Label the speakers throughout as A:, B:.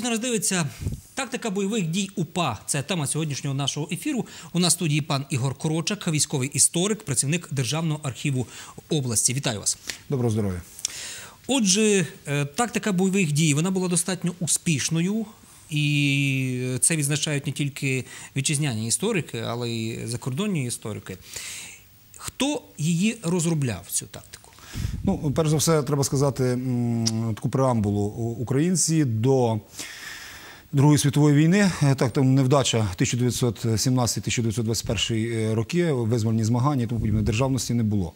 A: хто нас дивиться. Тактика бойових дій УПА це тема сьогоднішнього нашого ефіру. У нас в студії пан Ігор Корочак, військовий історик, працівник Державного архіву області. Вітаю вас. Доброго здоров'я. Отже, е, тактика бойових дій вона була достатньо успішною, і це відзначають не тільки вітчизняні історики, але й закордонні історики. Хто її розробляв цю тактику?
B: Ну, перш за все, треба сказати таку преамбулу українці до. Другої світової війни е, так там невдача 1917-1921 е, роки, е, визвольні змагання тому подібне державності не було.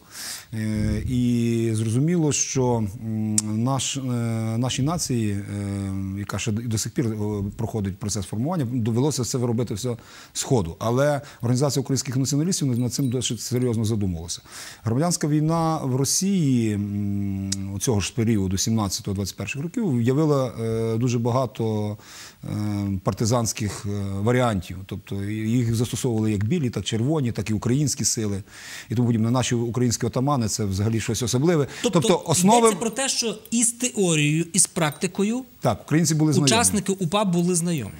B: І зрозуміло, що наш, нашій нації, яка ще до сих пір проходить процес формування, довелося це виробити все з ходу. Але організація українських націоналістів над цим досить серйозно задумувалася. Громадянська війна в Росії цього ж періоду 17-21 років явила дуже багато. Е, партизанських е, варіантів, тобто їх застосовували як білі, так червоні, так і українські сили, і тому на наші українські отамани це взагалі щось особливе. Тобто, тобто основи... йдеться про те, що із теорією із практикою так, українці були знайомі. Учасники УПА були знайомі.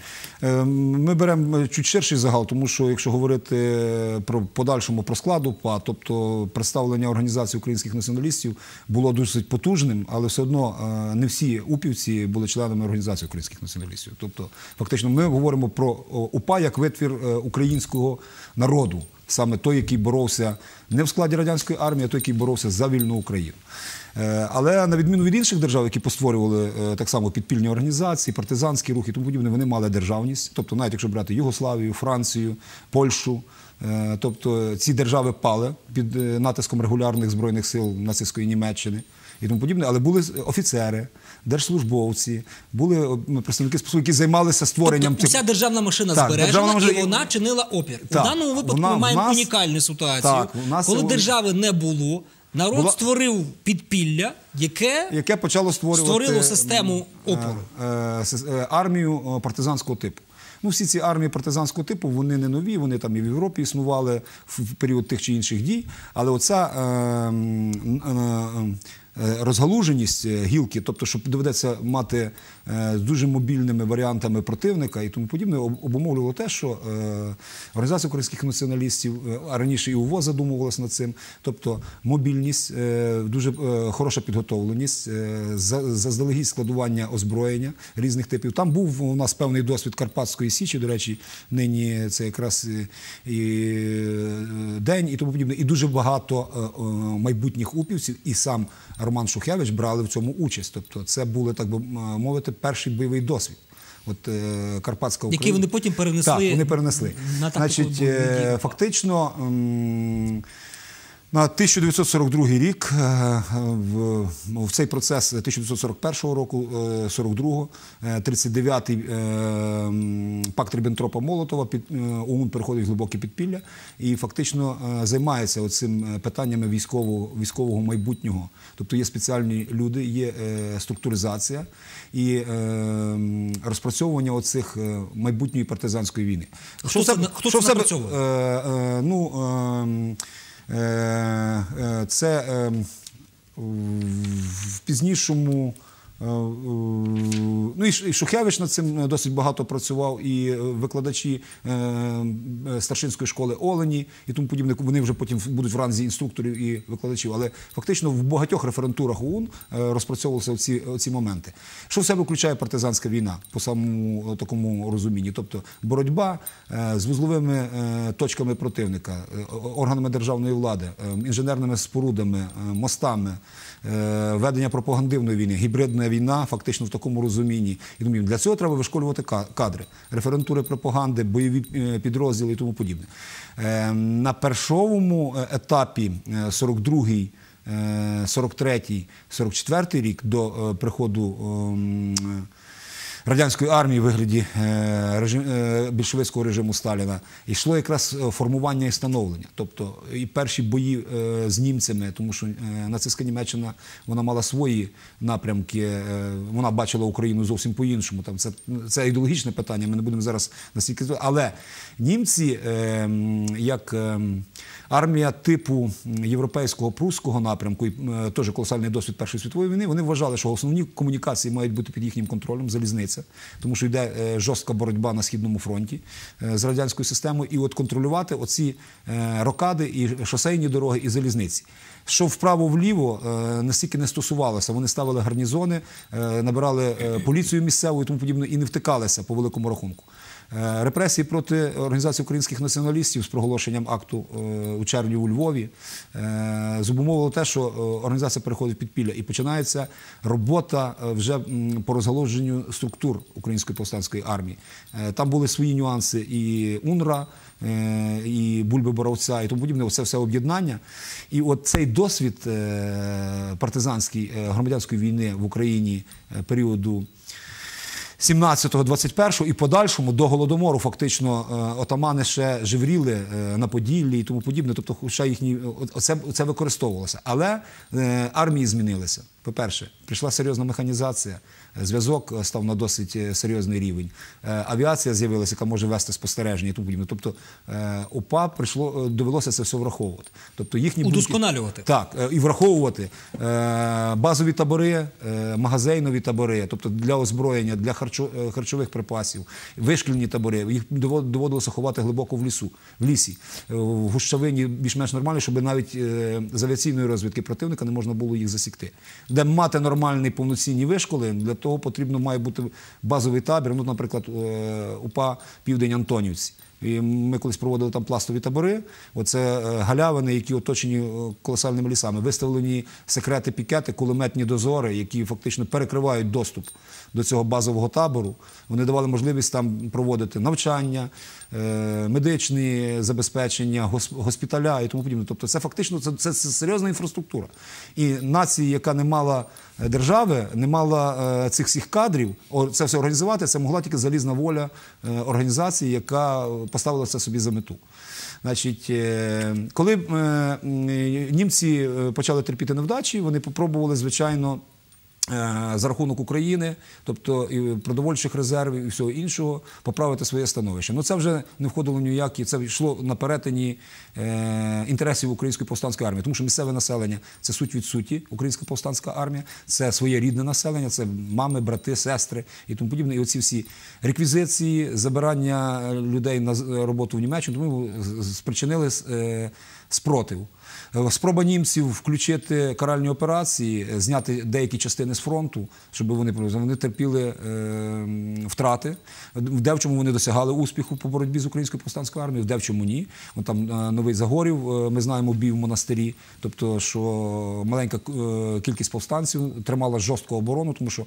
B: Ем, ми беремо е, чуть ширший загал, тому що якщо говорити е, про подальшому про склад УПА, тобто представлення організації українських націоналістів було досить потужним, але все одно е, не всі упівці були членами організації українських націоналістів. Тобто, фактично, ми говоримо про УПА як витвір українського народу, саме той, який боровся не в складі радянської армії, а той, який боровся за вільну Україну. Е, але на відміну від інших держав, які постворювали е, так само підпільні організації, партизанські рухи тому подібне, вони мали державність. Тобто, навіть якщо брати Югославію, Францію, Польщу, е, тобто ці держави пали під натиском регулярних збройних сил нацистської Німеччини. І тому подібне, але були офіцери, держслужбовці, були ну, представники способу, які займалися створенням тобто, цих... Вся
A: державна машина так, збережена державна машина... і вона
B: чинила опір. Так, У даному випадку вона, ми маємо нас... унікальну
A: ситуацію, так, нас... коли держави
B: не було, Народ була... створив підпілля, яке яке почало створювати створило ем, систему е, опору е, е, армію партизанського типу. Ну, всі ці армії партизанського типу вони не нові, вони там і в Європі існували в період тих чи інших дій. Але оця ем, е, е, Е, розгалуженість е, гілки, тобто, що доведеться мати е, з дуже мобільними варіантами противника і тому подібне, обумовлювало те, що організація українських націоналістів раніше і УВО задумувалась над цим. Тобто мобільність, дуже хороша підготовленість, заздалегідь складування озброєння різних типів. Там був у нас певний досвід Карпатської Січі, до речі, нині це якраз і день і тому подібне, і дуже багато майбутніх упівців і сам. Роман Шухевич брали в цьому участь. Тобто, це були, так би мовити, перший бойовий досвід. От е, Карпатська Україна. Які вони потім
A: перенесли. Так, вони перенесли.
B: На Значить, е, фактично. На 1942 рік е, ну, в цей процес 1941 року, 42-го, е, 39-й е, пакт Ріббентропа молотова ОУН переходить в глибоке підпілля і фактично займається оцим питаннями військового військового майбутнього. Тобто є спеціальні люди, є структуризація і розпрацьовування оцих майбутньої партизанської війни. Хто що це, хто це себе, Ну ем, Е, е, це ем, в пізнішому. Е, е, ну і Шухевич над цим е, досить багато працював, і викладачі старшинської школи Олені і тому подібне. Вони вже потім будуть в ранзі інструкторів і викладачів. Але фактично в багатьох референтурах ОУН розпрацьовувалися оці, оці моменти. Що в себе включає партизанська війна по самому такому розумінні? Тобто боротьба з вузловими точками противника, органами державної влади, інженерними спорудами, мостами, ведення пропагандивної війни, гібридної ядерна війна, фактично в такому розумінні. І думаю, для цього треба вишколювати кадри, референтури пропаганди, бойові е, підрозділи і тому подібне. Е, на першовому е, етапі 42-й. 43-й, 44-й рік до приходу ем, радянської армії в вигляді е, е, більшовицького режиму Сталіна йшло якраз е, формування і становлення, тобто і перші бої з німцями, тому що нацистська Німеччина вона мала свої напрямки, вона бачила Україну зовсім по-іншому. Там це це ідеологічне питання. Ми не будемо зараз настільки але німці як армія типу європейського прусського напрямку і е, теж колосальний досвід Першої світової війни. Вони вважали, що основні комунікації мають бути під їхнім контролем, залізниця, тому що йде е, жорстка боротьба на східному фронті е, з радянською системою, і от контролювати оці рокади і шосейні дороги і залізниці. Що вправо-вліво настільки не стосувалося. Вони ставили гарнізони, набирали поліцію місцеву і тому подібне, і не втикалися по великому рахунку. Е, репресії проти організації українських націоналістів з проголошенням акту е, у червні у Львові е, зумовило те, що організація переходить під пілля і починається робота вже по розгаложенню структур української повстанської армії. Там були свої нюанси і УНРА, і Бульби Боровця, і тому подібне. Оце все об'єднання. І от цей досвід партизанський громадянської війни в Україні періоду. 17-21 і подальшому до голодомору фактично е, отамани ще живріли е, на Поділлі і тому подібне. Тобто, ще їхні е, це, це використовувалося, але армії змінилися. По-перше, прийшла серйозна механізація, зв'язок е, став на досить е, серйозний рівень. Е, авіація з'явилася, яка може вести спостереження. і тому Тобто ОПА прийшло, довелося це все враховувати. Тобто їхні удосконалювати так і враховувати базові табори, магазейнові табори, тобто для озброєння, для харчових припасів, вишкільні табори. Їх доводилося ховати глибоко в лісу, в лісі, в гущавині більш-менш нормально, щоб навіть з авіаційної розвідки противника не можна було їх засікти де мати нормальні повноцінні вишколи, для того потрібно має бути базовий табір. Ну, наприклад, е, УПА Південь Антонівці. І Ми колись проводили там пластові табори. Оце е, галявини, які оточені е, колосальними лісами, виставлені секрети пікети, кулеметні дозори, які фактично перекривають доступ до цього базового табору. Вони давали можливість там проводити навчання. Е, медичні забезпечення, госпіталя і тому подібне. Тобто, це фактично це, це серйозна інфраструктура. І нації, яка не мала е, держави, не мала е, цих всіх кадрів, це все організувати, це могла тільки залізна воля організації, яка поставила це собі за мету. Значить, коли німці почали терпіти невдачі, вони спробували звичайно. Е, за рахунок України, тобто і продовольчих резервів і всього іншого, поправити своє становище. Ну це вже не входило ніякі. Це йшло на перетині е, інтересів української повстанської армії, тому що місцеве населення це суть від суті, українська повстанська армія, це своє рідне населення, це мами, брати, сестри і тому подібне. І оці всі реквізиції, забирання людей на роботу в Німеччину, тому спричинили е, спротив. Е, спроба німців включити каральні операції, е, зняти деякі частини з фронту, щоб вони вони терпіли е, втрати, в чому вони досягали успіху по боротьбі з українською повстанською армією, в чому ні. От там новий загорів. Ми знаємо бій в монастирі, тобто, що маленька кількість повстанців тримала жорстку оборону, тому що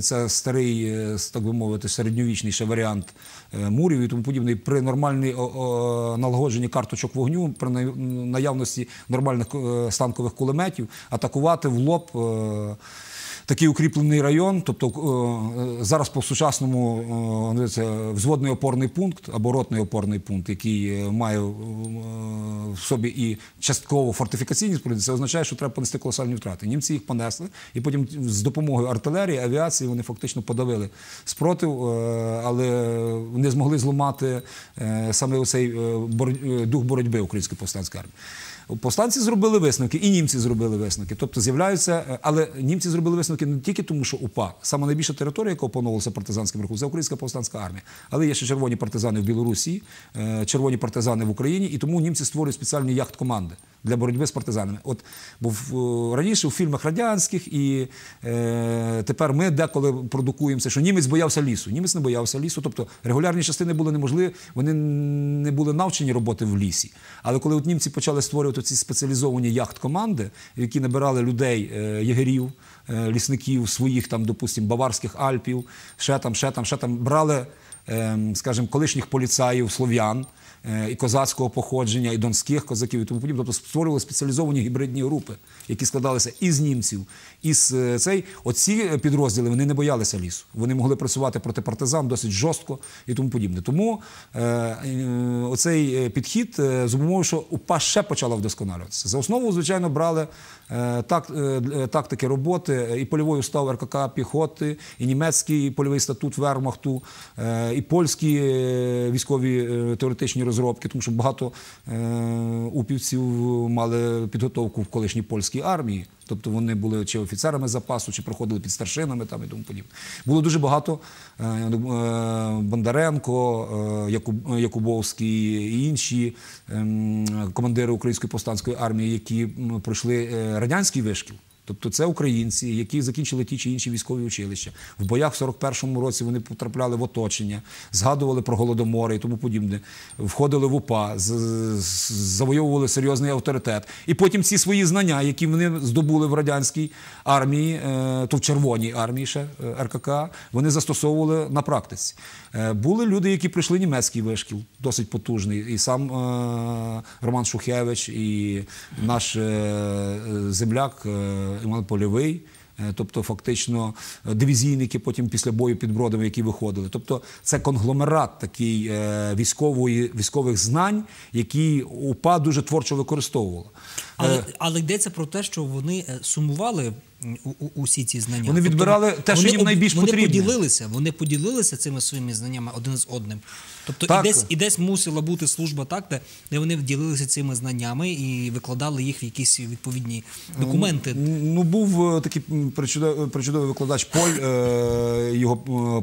B: це старий, так би мовити, середньовічний ще варіант мурів і тому подібне. При нормальній налагодженні карточок вогню, при наявності нормальних нормальних е, станкових кулеметів атакувати в лоб е, такий укріплений район, тобто е, зараз по сучасному е, взводний опорний пункт або ротний опорний пункт, який е, має в собі і частково фортифікаційні споруди, це означає, що треба понести колосальні втрати. Німці їх понесли, і потім з допомогою артилерії, авіації вони фактично подавили спротив, але не змогли зламати саме оцей дух боротьби української повстанської армії. Повстанці зробили висновки, і німці зробили висновки. Тобто з'являються, але німці зробили висновки велике не тільки тому, що УПА, саме найбільша територія, яка опановувалася партизанським рухом, це Українська повстанська армія. Але є ще червоні партизани в Білорусі, е, червоні партизани в Україні, і тому німці створюють спеціальні яхт-команди для боротьби з партизанами. От бо е, раніше у фільмах радянських, і е, тепер ми деколи продукуємося, що німець боявся лісу. Німець не боявся лісу. Тобто регулярні частини були неможливі, вони не були навчені роботи в лісі. Але коли от німці почали створювати ці спеціалізовані яхт-команди, які набирали людей, е, єгерів, лісників, помічників своїх, там, допустим, Баварських Альпів, ще там, ще там, ще там брали, ем, скажімо, колишніх поліцаїв, слов'ян. Е, і козацького походження, і донських козаків, і тому подібне. Тобто створювали спеціалізовані гібридні групи, які складалися із німців, і з е, цей. Оці підрозділи вони не боялися лісу. Вони могли працювати проти партизан досить жорстко і тому подібне. Тому е, е оцей підхід зумовив, що УПА ще почала вдосконалюватися. За основу, звичайно, брали Е, е, е, тактики роботи і польовий устав РКК піхоти, і німецький польовий статут Вермахту, і польські військові теоретичні розробки, тому що багато упівців мали підготовку в колишній польській армії. Тобто вони були чи офіцерами запасу, чи проходили під старшинами там і тому подібне. Було дуже багато е, е, Бондаренко, е, Якубовський і інші ем, командири Української повстанської армії, які пройшли радянський вишкіл. Тобто це українці, які закінчили ті чи інші військові училища. В боях в 41-му році вони потрапляли в оточення, згадували про голодомори і тому подібне, входили в УПА, завойовували серйозний авторитет. І потім ці свої знання, які вони здобули в радянській армії, е, то в Червоній армії ще е, РКК, вони застосовували на практиці. Е, були люди, які прийшли німецький вишкіл, досить потужний. І сам Роман Шухевич, і наш земляк. Е, Іван Польовий. Е, тобто, фактично, е, дивізійники потім після бою під бродами, які виходили. Тобто, це конгломерат такий військової військових знань, які УПА дуже творчо використовувала. Але
A: але йдеться про те, що вони сумували усі ці знання. Вони тобто відбирали тобто, те, що вони, їм найбільш вони потрібне. поділилися, вони поділилися цими своїми знаннями один з одним. Тобто і десь і десь мусила бути служба так, де, де вони ділилися цими знаннями і викладали їх в якісь відповідні документи.
B: Ну, ну був е, такий причудовий, викладач Поль, е, його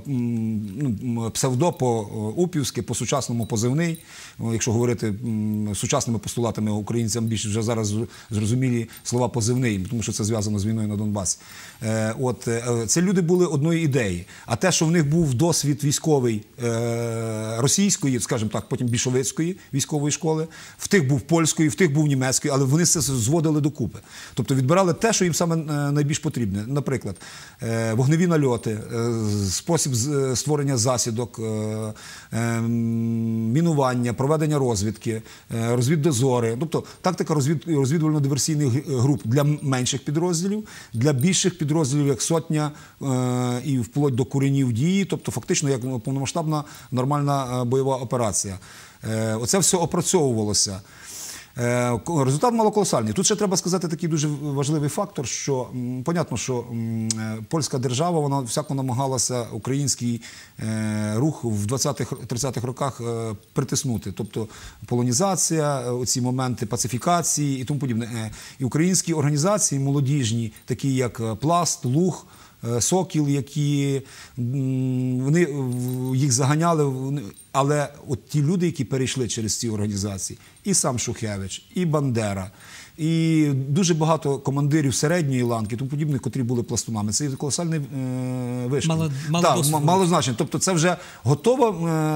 B: псевдо по е, Упівськи, по сучасному позивний, якщо говорити сучасними постулатами українцям більше вже зараз зрозумілі слова позивний, тому що це зв'язано з війною на Донбасі. Донбас. Е, от е, це люди були одної ідеї. А те, що в них був досвід військовий е, російської, скажімо так, потім більшовицької військової школи, в тих був польської, в тих був німецької, але вони це зводили докупи. Тобто відбирали те, що їм саме найбільш потрібне. Наприклад, вогневі нальоти, спосіб створення засідок, мінування, проведення розвідки, розвіддозори, тобто тактика розвід розвідувально-диверсійних груп для менших підрозділів для більших підрозділів, як сотня е, і вплоть до корінів дії, тобто фактично як повномасштабна нормальна е, бойова операція. Е, оце все опрацьовувалося. Е, результат мало колосальний. Тут ще треба сказати такий дуже важливий фактор, що понятно, що е, польська держава вона всяко намагалася український е, рух в 20-30-х роках притиснути, тобто полонізація, оці моменти пацифікації і тому подібне. І українські організації молодіжні, такі як Пласт, Луг. Е, сокіл, які вони їх заганяли. Але от ті люди, які перейшли через ці організації, і сам Шухевич, і Бандера. І дуже багато командирів середньої ланки, тому подібних, котрі були пластунами. Це колосальний е, вишкіл. Мало, значення. Тобто, це вже готова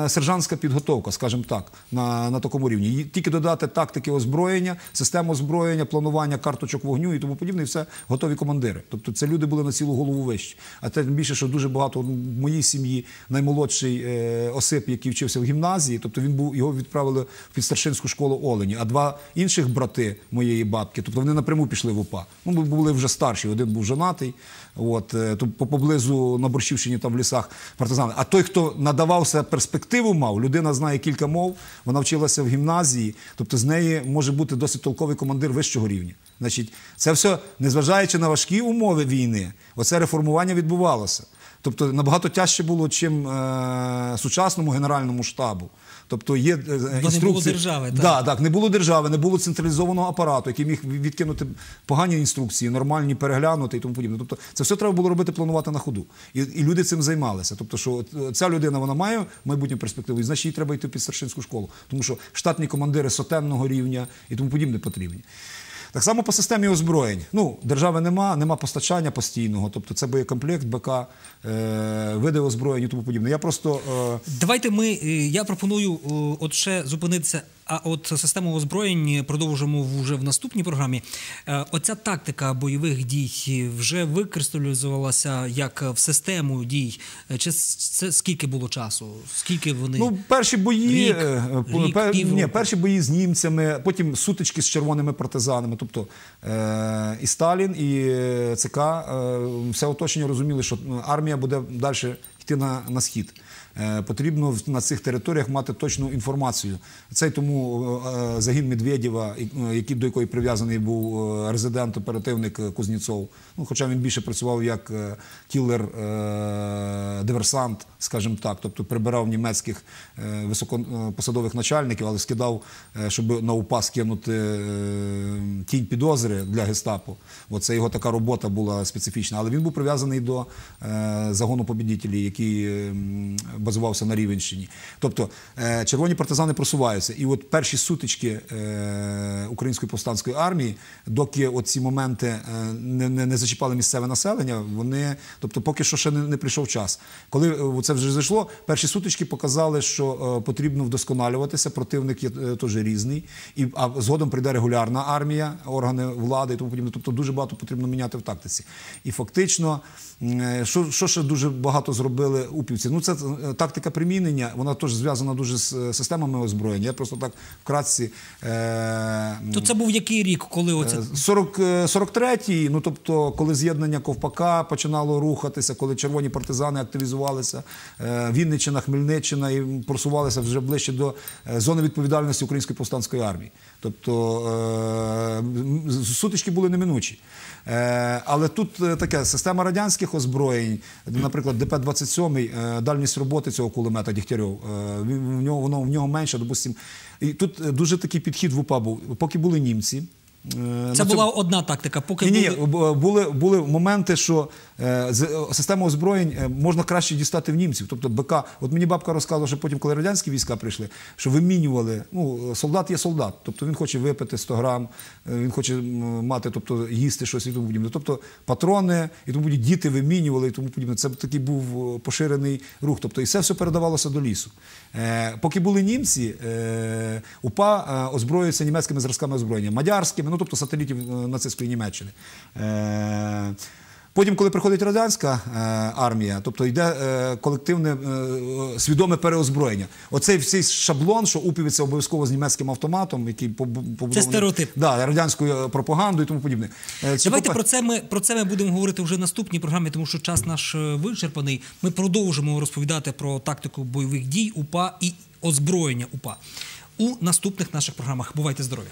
B: е, сержантська підготовка, скажімо так, на такому рівні. тільки додати тактики озброєння, систему озброєння, планування карточок вогню і тому подібне, і все готові командири. Тобто, це люди були на цілу голову вищі. А те більше, що дуже багато ну, в моїй сім'ї наймолодший е, осип, який вчився в гімназії, тобто він був його відправили в підстаршинську школу Олені. А два інших брати моєї бабки. Тобто вони напряму пішли в УПА. Ну, були вже старші, один був жонатий. От, тобто поблизу на Борщівщині там в лісах партизани. А той, хто надавався перспективу, мав, людина знає кілька мов, вона вчилася в гімназії, тобто з неї може бути досить толковий командир вищого рівня. Значить, це все, незважаючи на важкі умови війни, оце реформування відбувалося. Тобто набагато тяжче було, чим е, сучасному генеральному штабу. Тобто є інструкції. Е, не було держави, так? Да, так, не було держави, не було централізованого апарату, який міг відкинути погані інструкції, нормальні переглянути і тому подібне. Тобто, це все треба було робити, планувати на ходу. І і люди цим займалися. Тобто, що е, ця людина вона має майбутню перспективу, і значить їй треба йти під старшинську школу, тому що штатні командири сотенного рівня і тому подібне потрібні. Так само по системі озброєнь. Ну, Держави нема, нема постачання постійного, тобто це боєкомплект, БК, е, види озброєнь і тому подібне. Я просто... Е,
A: Давайте ми. Е, я пропоную от ще зупинитися а от систему озброєнь продовжимо вже в наступній програмі. Е, оця тактика бойових дій вже викристалізувалася як в систему дій. Е, чи це скільки було часу? Скільки вони ну перші бої рік, е, рік, пер... ні,
B: перші бої з німцями, потім сутички з червоними партизанами. Тобто е- і Сталін, і ЦК е- все оточення розуміли, що ну, армія буде далі йти на, на схід. Е, потрібно на цих територіях мати точну інформацію. Це й тому е, е, загін Медведєва, до якої прив'язаний був резидент-оперативник Кузнєцов. Ну, хоча він більше працював як кілер-диверсант, скажімо так, тобто прибирав німецьких високопосадових начальників, але скидав, щоб на упас кинути тінь підозри для гестапо. Оце його така робота була специфічна. Але він був прив'язаний до загону побідітелів, який ем, базувався на Рівенщині. Тобто е, червоні партизани просуваються. І от перші сутички е, української повстанської армії, доки ці моменти е, не, не, не зачіпали місцеве населення, вони, тобто, поки що ще не, не прийшов час. Коли це вже зайшло, перші сутички показали, що потрібно вдосконалюватися. Противник є теж різний, і а згодом прийде регулярна армія, органи влади і тому подібне. Тобто дуже багато потрібно міняти в тактиці. І фактично, що що ще дуже багато зробили упівці? Ну це тактика примінення, вона теж зв'язана дуже з е, системами озброєння. Я просто так вкратці. Е, То це був який рік, коли е, оце? 40, 43-й, е, ну тобто, коли з'єднання Ковпака починало рухатися, коли червоні партизани активізувалися, е, Вінниччина, Хмельниччина і просувалися вже ближче до зони відповідальності Української повстанської армії. Тобто е, сутички були неминучі. Е, але тут таке система радянських озброєнь, наприклад, ДП-27, дальність роботи проти цього кулемета Дігтярьов. Е, в нього воно в нього менше, допустимо. І тут е, дуже такий підхід в УПА був. Поки були німці. Е, Це цьому... була
A: одна тактика. Поки ні,
B: були... ні, були були моменти, що Е, е, систему озброєнь е, можна краще дістати в німців. Тобто БК, от мені бабка розказувала, що потім, коли радянські війська прийшли, що вимінювали. Ну, солдат є солдат, тобто він хоче випити 100 грам, він хоче мати, тобто їсти щось і тому подібне. Тобто патрони і тому подібне, діти вимінювали і тому подібне. Це такий був поширений рух. Тобто, і це все передавалося до лісу. Поки були німці, УПА озброюється німецькими зразками озброєння, мадярськими, ну тобто сателітів нацистської Німеччини. Потім, коли приходить радянська е, армія, тобто йде е, колективне е, свідоме переозброєння. Оцей всій шаблон, що упівиться обов'язково з німецьким автоматом, який побудований... Це стереотип. Да, радянською пропагандою і тому подібне. Давайте про
A: це ми про це ми будемо говорити вже в наступній програмі, тому що час наш вичерпаний. Ми продовжимо розповідати про тактику бойових дій УПА і озброєння УПА у наступних наших програмах. Бувайте здорові!